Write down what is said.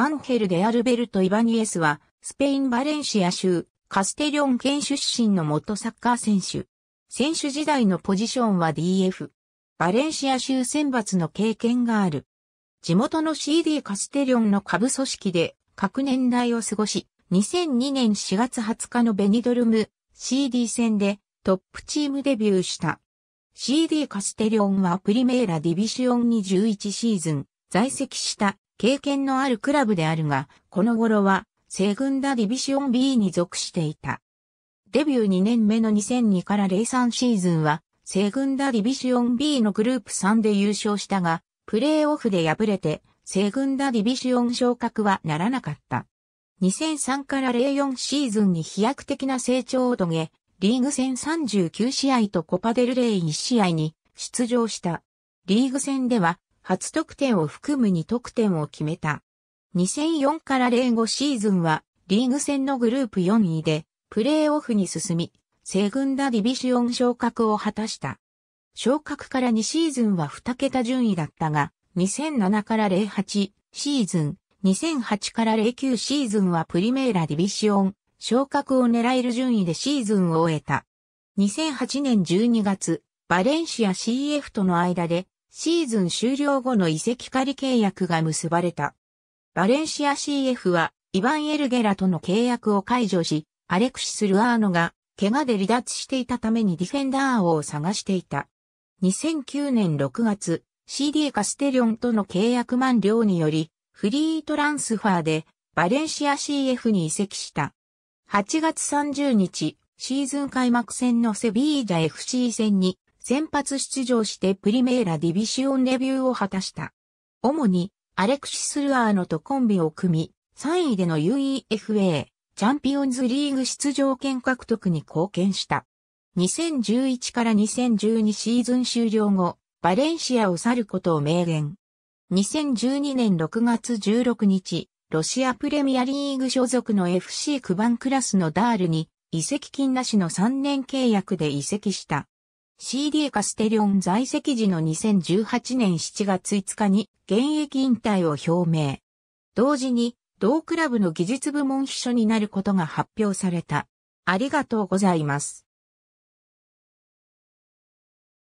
アンヘル・デ・アルベルト・イバニエスは、スペイン・バレンシア州、カステリョン県出身の元サッカー選手。選手時代のポジションは DF。バレンシア州選抜の経験がある。地元の CD カステリョンの下部組織で各年代を過ごし、2002年4月20日のベニドルム CD 戦でトップチームデビューした。CD カステリョンはプリメーラディビシオンに11シーズン在籍した経験のあるクラブであるが、この頃は、西軍ダディビション B に属していた。デビュー2年目の2002から03シーズンは、西軍ダディビション B のグループ3で優勝したが、プレーオフで敗れて、西軍ダディビション昇格はならなかった。2003から04シーズンに飛躍的な成長を遂げ、リーグ戦39試合とコパデルレイ1試合に出場した。リーグ戦では初得点を含む2得点を決めた。2004から05シーズンはリーグ戦のグループ4位でプレーオフに進み、セグンダディビシオン昇格を果たした。昇格から2シーズンは2桁順位だったが、2007から08シーズン、2008から09シーズンはプリメーラディビシオン昇格を狙える順位でシーズンを終えた。2008年12月、バレンシア CF との間でシーズン終了後の移籍仮契約が結ばれた。バレンシア CF は、イヴァン・エルゲラとの契約を解除し、アレクシス・ルアーノが、怪我で離脱していたためにディフェンダーを探していた。2009年6月、CD カステリョンとの契約満了により、フリートランスファーで、バレンシア CF に移籍した。8月30日、シーズン開幕戦のセビージャ FC 戦に先発出場してプリメーラディビシオンレビューを果たした。主に、アレクシス・ルアーノとコンビを組み、3位での UEFA チャンピオンズリーグ出場権獲得に貢献した。2011から2012シーズン終了後、バレンシアを去ることを明言。2012年6月16日、ロシアプレミアリーグ所属の FC クバンクラスのダールに、移籍金なしの3年契約で移籍した。CD カステリオン在籍時の2018年7月5日に現役引退を表明。同時に、同クラブの技術部門秘書になることが発表された。ありがとうございます。